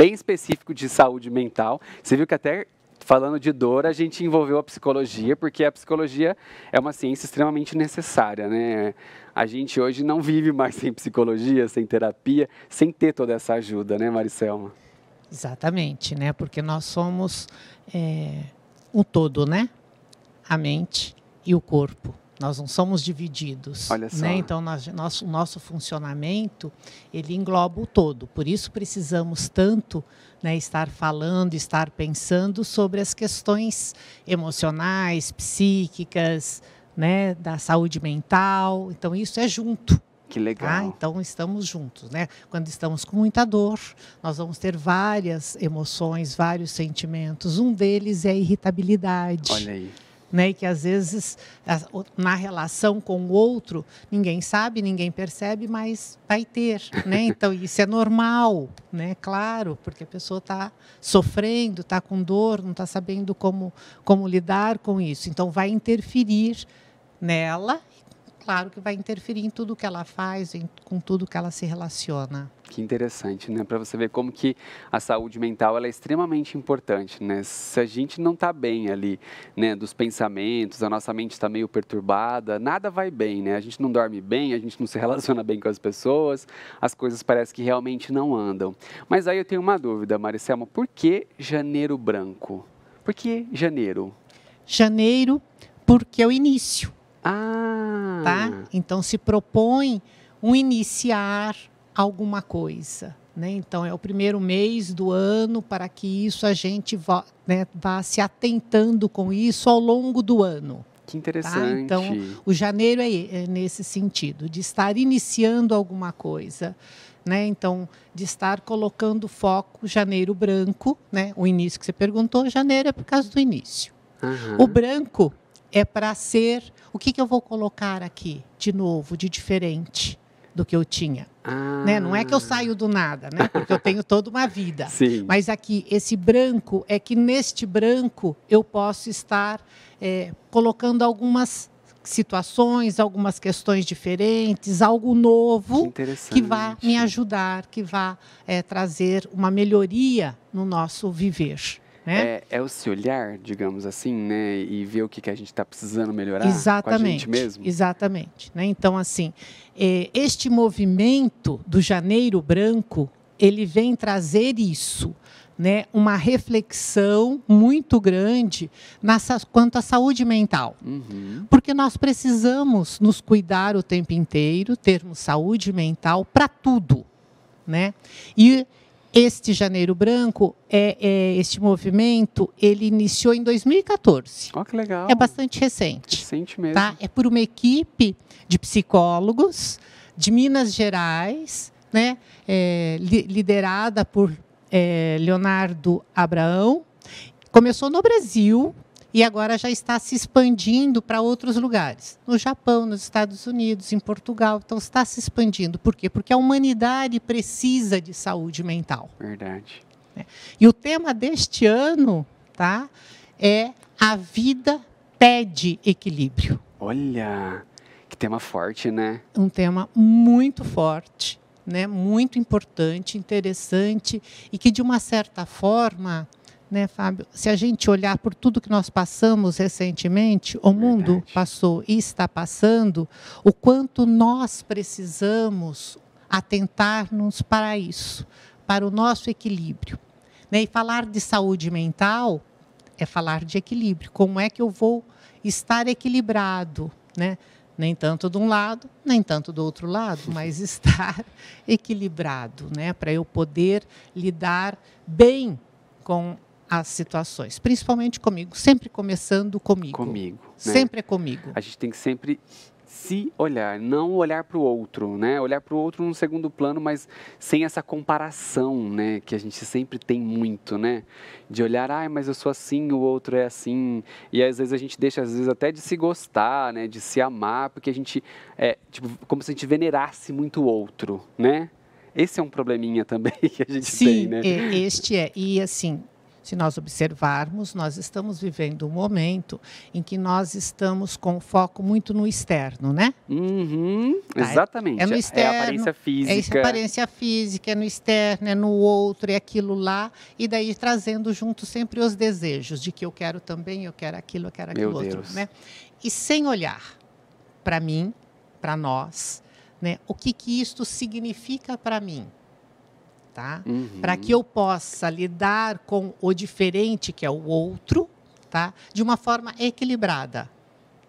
bem específico de saúde mental. Você viu que até falando de dor, a gente envolveu a psicologia, porque a psicologia é uma ciência extremamente necessária, né? A gente hoje não vive mais sem psicologia, sem terapia, sem ter toda essa ajuda, né, Maricelma? Exatamente, né? Porque nós somos é, um todo, né? A mente e o corpo. Nós não somos divididos. Olha só. Né? Então, nós, nosso, nosso funcionamento, ele engloba o todo. Por isso, precisamos tanto né, estar falando, estar pensando sobre as questões emocionais, psíquicas, né, da saúde mental. Então, isso é junto. Que legal. Tá? Então estamos juntos, né? Quando estamos com muita dor, nós vamos ter várias emoções, vários sentimentos. Um deles é a irritabilidade. Olha aí né? E que às vezes na relação com o outro ninguém sabe, ninguém percebe, mas vai ter, né? Então isso é normal, né? Claro, porque a pessoa está sofrendo, está com dor, não está sabendo como como lidar com isso, então vai interferir nela. Claro que vai interferir em tudo que ela faz, em, com tudo que ela se relaciona. Que interessante, né? Para você ver como que a saúde mental ela é extremamente importante, né? Se a gente não está bem ali, né, dos pensamentos, a nossa mente está meio perturbada, nada vai bem, né? A gente não dorme bem, a gente não se relaciona bem com as pessoas, as coisas parecem que realmente não andam. Mas aí eu tenho uma dúvida, Maricelma, por que janeiro branco? Por que janeiro? Janeiro porque é o início. Ah. Tá? Então se propõe um iniciar, alguma coisa. Né? Então, é o primeiro mês do ano para que isso a gente vá, né, vá se atentando com isso ao longo do ano. Que tá? interessante. Tá? Então, o janeiro é, é, nesse sentido, de estar iniciando alguma coisa. Né? Então, de estar colocando foco janeiro branco, né? O início que você perguntou, janeiro é por causa do início. Uhum. O branco é para ser o que, que eu vou colocar aqui de novo, de diferente do que eu tinha. Né? Não é que eu ah. saio do nada, né? Porque eu tenho toda uma vida. Sim. Mas aqui, esse branco, é que neste branco eu posso estar é, colocando algumas situações, algumas questões diferentes, algo novo que, que vá me ajudar, que vá é, trazer uma melhoria no nosso viver. Né? É, é o é se olhar, digamos assim, né? E ver o que, que a gente está precisando melhorar exatamente, com a gente mesmo. Exatamente. Né? Então, assim, é, este movimento do janeiro branco, ele vem trazer isso. Né, uma reflexão muito grande nessa, quanto à saúde mental. Uhum. Porque nós precisamos nos cuidar o tempo inteiro, termos saúde mental para tudo. Né? E este Janeiro Branco, é, é, este movimento, ele iniciou em 2014. Olha que legal. É bastante recente. Recente mesmo. Tá? É por uma equipe de psicólogos de Minas Gerais, né? É, li, liderada por é, Leonardo Abraão. Começou no Brasil, e agora já está se expandindo para outros lugares, no Japão, nos Estados Unidos, em Portugal. Então está se expandindo. Por quê? Porque a humanidade precisa de saúde mental. Verdade. É. E o tema deste ano, tá, é a vida pede equilíbrio. Olha, que tema forte, né? Um tema muito forte, né? Muito importante, interessante e que de uma certa forma né, Fábio? Se a gente olhar por tudo que nós passamos recentemente, o Verdade. mundo passou e está passando, o quanto nós precisamos atentar-nos para isso, para o nosso equilíbrio. Né? E falar de saúde mental é falar de equilíbrio. Como é que eu vou estar equilibrado, né? Nem tanto de um lado, nem tanto do outro lado, mas estar equilibrado, né? Para eu poder lidar bem com as situações, principalmente comigo, sempre começando comigo. Comigo. Né? Sempre é comigo. A gente tem que sempre se olhar, não olhar para o outro, né? Olhar para o outro num segundo plano, mas sem essa comparação, né? Que a gente sempre tem muito, né? De olhar, ai, ah, mas eu sou assim, o outro é assim. E às vezes a gente deixa, às vezes até de se gostar, né? De se amar, porque a gente é tipo como se a gente venerasse muito o outro, né? Esse é um probleminha também que a gente Sim, tem, né? Sim, é, este é. E assim, se nós observarmos, nós estamos vivendo um momento em que nós estamos com foco muito no externo, né? Uhum, tá, é exatamente. É, no externo. É a aparência é física. É a aparência física, é no externo, é no outro, é aquilo lá. E daí trazendo junto sempre os desejos de que eu quero também, eu quero aquilo, eu quero aquilo Meu outro. Né? E sem olhar para mim, para nós, né? o que, que isto significa para mim tá? Uhum. Para que eu possa lidar com o diferente, que é o outro, tá? De uma forma equilibrada,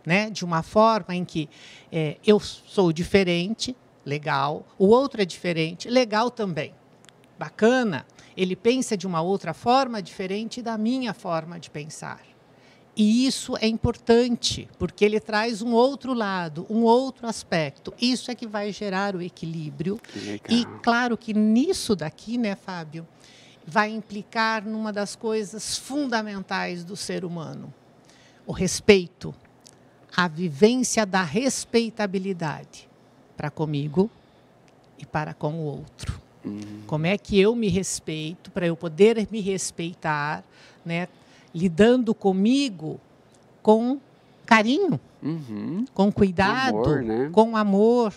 né? De uma forma em que é, eu sou diferente, legal. O outro é diferente, legal também, bacana. Ele pensa de uma outra forma diferente da minha forma de pensar. E isso é importante, porque ele traz um outro lado, um outro aspecto. Isso é que vai gerar o equilíbrio. E claro que nisso daqui, né, Fábio, vai implicar numa das coisas fundamentais do ser humano: o respeito, a vivência da respeitabilidade para comigo e para com o outro. Uhum. Como é que eu me respeito para eu poder me respeitar, né? lidando comigo com carinho, uhum. com cuidado, né? com amor.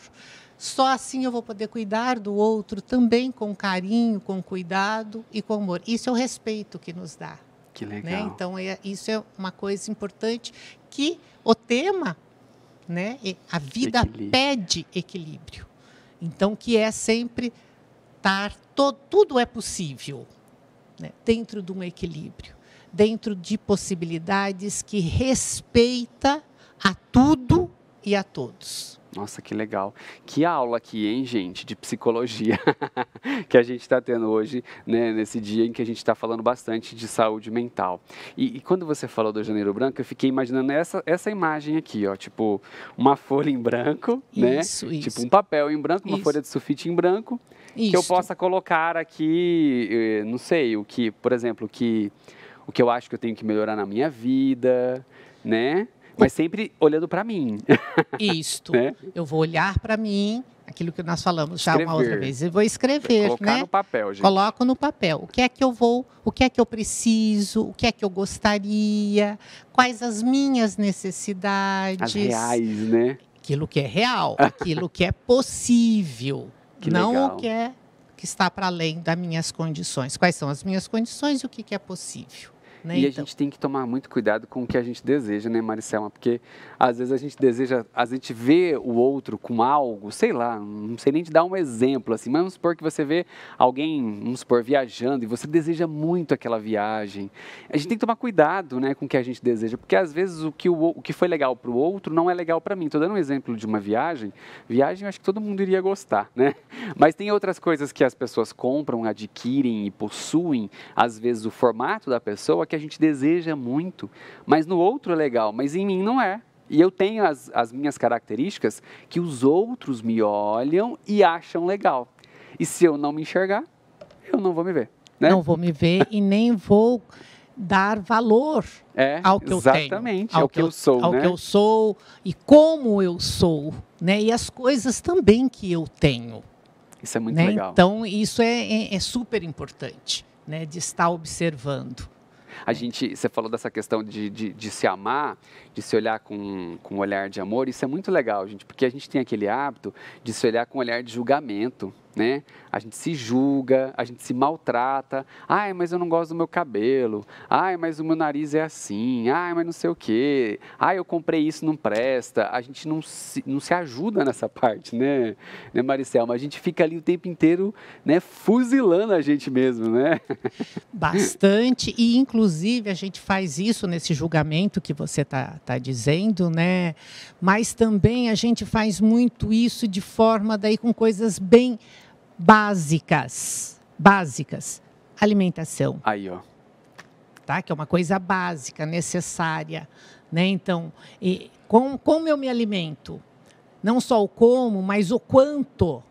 Só assim eu vou poder cuidar do outro também com carinho, com cuidado e com amor. Isso é o respeito que nos dá. Que né? legal. Né? Então, é, isso é uma coisa importante que o tema, né? a vida equilíbrio. pede equilíbrio. Então, que é sempre estar, to, tudo é possível né? dentro de um equilíbrio dentro de possibilidades que respeita a tudo e a todos. Nossa, que legal. Que aula aqui, hein, gente, de psicologia que a gente está tendo hoje, né, nesse dia em que a gente está falando bastante de saúde mental. E, e, quando você falou do Janeiro Branco, eu fiquei imaginando essa, essa imagem aqui, ó, tipo uma folha em branco, né? isso, né? Isso. Tipo um papel em branco, uma isso. folha de sulfite em branco, que eu possa colocar aqui, eh, não sei, o que, por exemplo, que o que eu acho que eu tenho que melhorar na minha vida, né? Mas sempre olhando para mim. Isto. né? Eu vou olhar para mim, aquilo que nós falamos já uma outra vez. Eu vou escrever, Colocar né? no papel, gente. Coloco no papel. O que é que eu vou, o que é que eu preciso, o que é que eu gostaria, quais as minhas necessidades. As reais, né? Aquilo que é real, aquilo que é possível, que não legal. o que é que está para além das minhas condições. Quais são as minhas condições e o que, que é possível. Né, e então? a gente tem que tomar muito cuidado com o que a gente deseja, né, Maricelma? Porque às vezes a gente deseja, a gente vê o outro com algo, sei lá, não sei nem te dar um exemplo, assim, mas vamos supor que você vê alguém, vamos supor, viajando e você deseja muito aquela viagem. A gente tem que tomar cuidado, né, com o que a gente deseja, porque às vezes o que, o, o que foi legal para o outro não é legal para mim. Estou dando um exemplo de uma viagem. Viagem eu acho que todo mundo iria gostar, né? Mas tem outras coisas que as pessoas compram, adquirem e possuem, às vezes o formato da pessoa que que a gente deseja muito, mas no outro é legal, mas em mim não é. E eu tenho as, as minhas características que os outros me olham e acham legal. E se eu não me enxergar, eu não vou me ver. Né? Não vou me ver e nem vou dar valor é, ao que eu tenho, ao, ao que, eu, eu sou, ao né? que eu sou e como eu sou, né? E as coisas também que eu tenho. Isso é muito né? legal. Então isso é, é, é super importante, né? De estar observando. A gente, você falou dessa questão de, de, de, se amar, de se olhar com, com um olhar de amor, isso é muito legal, gente, porque a gente tem aquele hábito de se olhar com um olhar de julgamento né? A gente se julga, a gente se maltrata. Ai, mas eu não gosto do meu cabelo. Ai, mas o meu nariz é assim. Ai, mas não sei o quê. Ai, eu comprei isso, não presta. A gente não se, não se ajuda nessa parte, né? né, Maricel? Mas a gente fica ali o tempo inteiro, né, fuzilando a gente mesmo, né? Bastante. E, inclusive, a gente faz isso nesse julgamento que você tá, tá dizendo, né? Mas também a gente faz muito isso de forma daí com coisas bem básicas. Básicas. Alimentação. Aí, ó. Tá? Que é uma coisa básica, necessária. Né? Então, e, com, como eu me alimento? Não só o como, mas o quanto.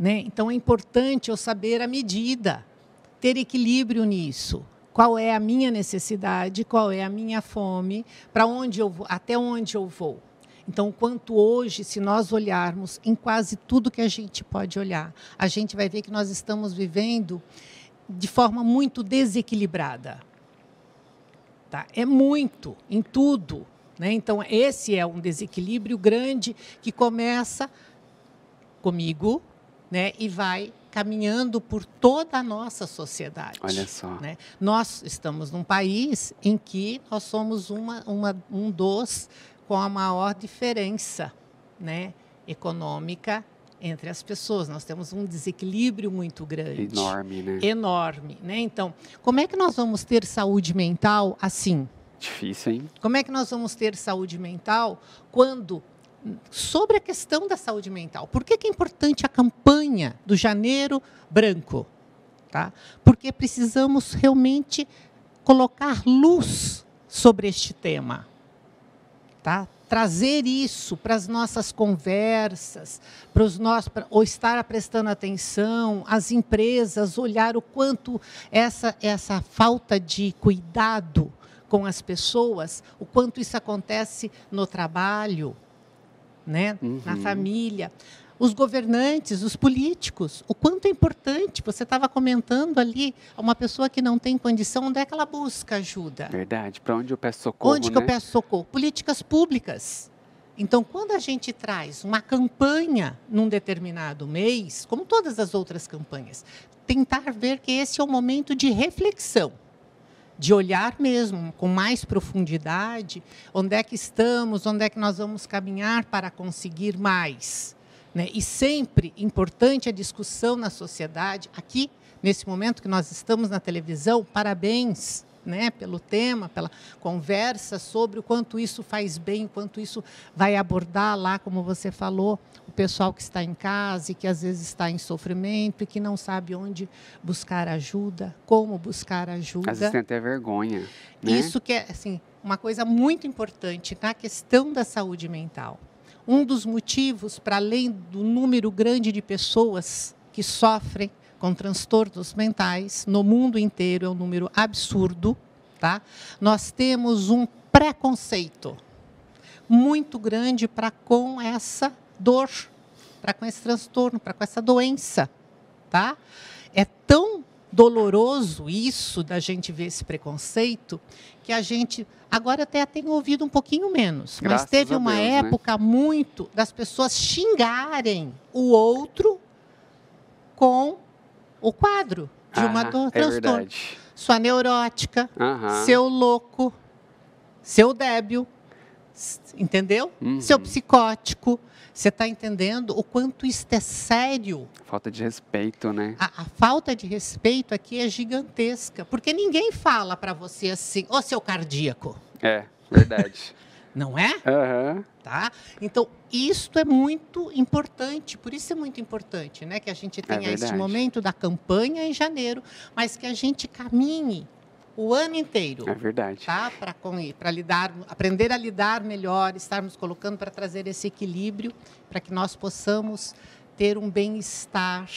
Né? Então, é importante eu saber a medida, ter equilíbrio nisso qual é a minha necessidade, qual é a minha fome, para onde eu vou, até onde eu vou. Então, quanto hoje, se nós olharmos em quase tudo que a gente pode olhar, a gente vai ver que nós estamos vivendo de forma muito desequilibrada. Tá? É muito, em tudo. Né? Então, esse é um desequilíbrio grande que começa comigo né? e vai caminhando por toda a nossa sociedade. Olha só. Né? Nós estamos num país em que nós somos uma, uma um dos com a maior diferença né, econômica entre as pessoas. Nós temos um desequilíbrio muito grande. Enorme, né? Enorme, né? Então, como é que nós vamos ter saúde mental assim? Difícil, hein? Como é que nós vamos ter saúde mental quando sobre a questão da saúde mental? Por que, é importante a campanha do Janeiro Branco? Tá? Porque precisamos realmente colocar luz sobre este tema tá? Trazer isso para as nossas conversas, para os nossos, pra, ou estar prestando atenção, as empresas olhar o quanto essa essa falta de cuidado com as pessoas, o quanto isso acontece no trabalho, né? Uhum. Na família os governantes, os políticos, o quanto é importante. Você estava comentando ali, uma pessoa que não tem condição, onde é que ela busca ajuda? Verdade, para onde eu peço socorro? Onde né? que eu né? peço socorro? Políticas públicas. Então, quando a gente traz uma campanha num determinado mês, como todas as outras campanhas, tentar ver que esse é o momento de reflexão de olhar mesmo com mais profundidade onde é que estamos, onde é que nós vamos caminhar para conseguir mais. Né? E sempre importante a discussão na sociedade, aqui, nesse momento que nós estamos na televisão, parabéns né, pelo tema, pela conversa sobre o quanto isso faz bem, o quanto isso vai abordar lá, como você falou, o pessoal que está em casa e que às vezes está em sofrimento e que não sabe onde buscar ajuda, como buscar ajuda. Às vezes tem até vergonha. Né? Isso que é assim, uma coisa muito importante na questão da saúde mental. Um dos motivos, para além do número grande de pessoas que sofrem com transtornos mentais no mundo inteiro, é um número absurdo, tá? Nós temos um preconceito muito grande para com essa dor, para com esse transtorno, para com essa doença, tá? É tão doloroso isso, da gente ver esse preconceito, que a gente agora até tem ouvido um pouquinho menos. Graças mas teve uma Deus, né? época né? muito das pessoas xingarem o outro com o quadro de uma ah, dor, é transtorno. Verdade. Sua neurótica, uh -huh. seu louco, seu débil. Entendeu? Uhum. Seu psicótico. Você está entendendo o quanto isto é sério? Falta de respeito, né? A, a falta de respeito aqui é gigantesca, porque ninguém fala para você assim, ô oh, seu cardíaco. É, verdade. Não é? Uhum. Tá? Então, isto é muito importante, por isso é muito importante né, que a gente é tenha é este momento da campanha em janeiro, mas que a gente caminhe o ano inteiro. É verdade. Tá? Para para lidar, aprender a lidar melhor, estarmos colocando para trazer esse equilíbrio para que nós possamos ter um bem-estar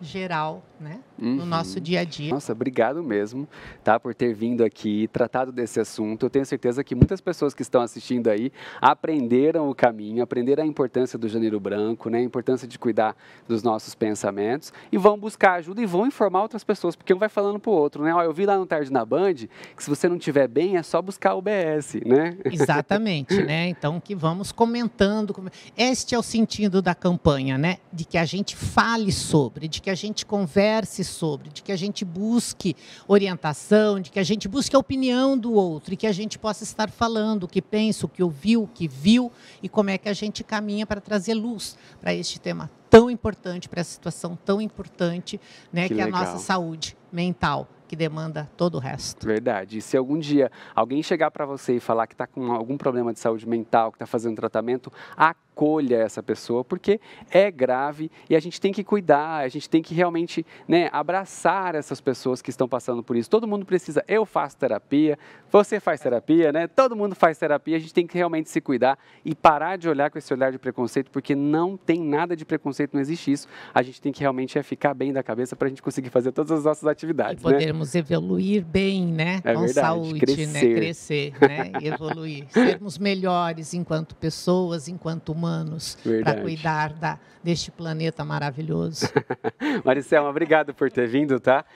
geral né? Uhum. No nosso dia a dia. Nossa, obrigado mesmo, tá? Por ter vindo aqui e tratado desse assunto. Eu tenho certeza que muitas pessoas que estão assistindo aí aprenderam o caminho, aprenderam a importância do janeiro branco, né? A importância de cuidar dos nossos pensamentos e vão buscar ajuda e vão informar outras pessoas, porque um vai falando pro outro, né? Ó, eu vi lá no Tarde na Band que se você não tiver bem, é só buscar o BS, né? Exatamente, né? Então que vamos comentando. Este é o sentido da campanha, né? De que a gente fale sobre, de que a gente converse converse sobre, de que a gente busque orientação, de que a gente busque a opinião do outro e que a gente possa estar falando o que pensa, o que ouviu, o que viu e como é que a gente caminha para trazer luz para este tema tão importante, para essa situação tão importante, né, que, que é a nossa saúde mental que demanda todo o resto. Verdade. E se algum dia alguém chegar para você e falar que está com algum problema de saúde mental, que está fazendo tratamento, acolha essa pessoa, porque é grave e a gente tem que cuidar, a gente tem que realmente né, abraçar essas pessoas que estão passando por isso. Todo mundo precisa, eu faço terapia, você faz terapia, né? Todo mundo faz terapia, a gente tem que realmente se cuidar e parar de olhar com esse olhar de preconceito, porque não tem nada de preconceito, não existe isso. A gente tem que realmente é ficar bem da cabeça para a gente conseguir fazer todas as nossas atividades. E né? podermos né? evoluir bem, né? É com verdade, saúde, né, crescer. né? Crescer, né? evoluir, sermos melhores enquanto pessoas, enquanto humanos humanos para cuidar da, deste planeta maravilhoso. Maricelma, obrigado por ter vindo, tá?